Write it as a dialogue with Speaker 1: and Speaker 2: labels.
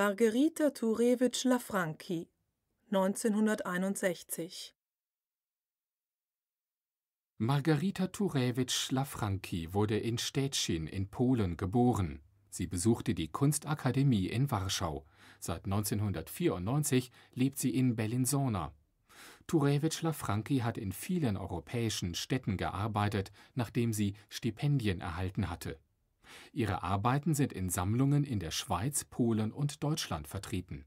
Speaker 1: Margherita Turewitsch Lafranchi 1961
Speaker 2: Margarita Turewicz Lafranchi wurde in Stettin in Polen geboren. Sie besuchte die Kunstakademie in Warschau. Seit 1994 lebt sie in Bellinzona. Turewicz Lafranchi hat in vielen europäischen Städten gearbeitet, nachdem sie Stipendien erhalten hatte. Ihre Arbeiten sind in Sammlungen in der Schweiz, Polen und Deutschland vertreten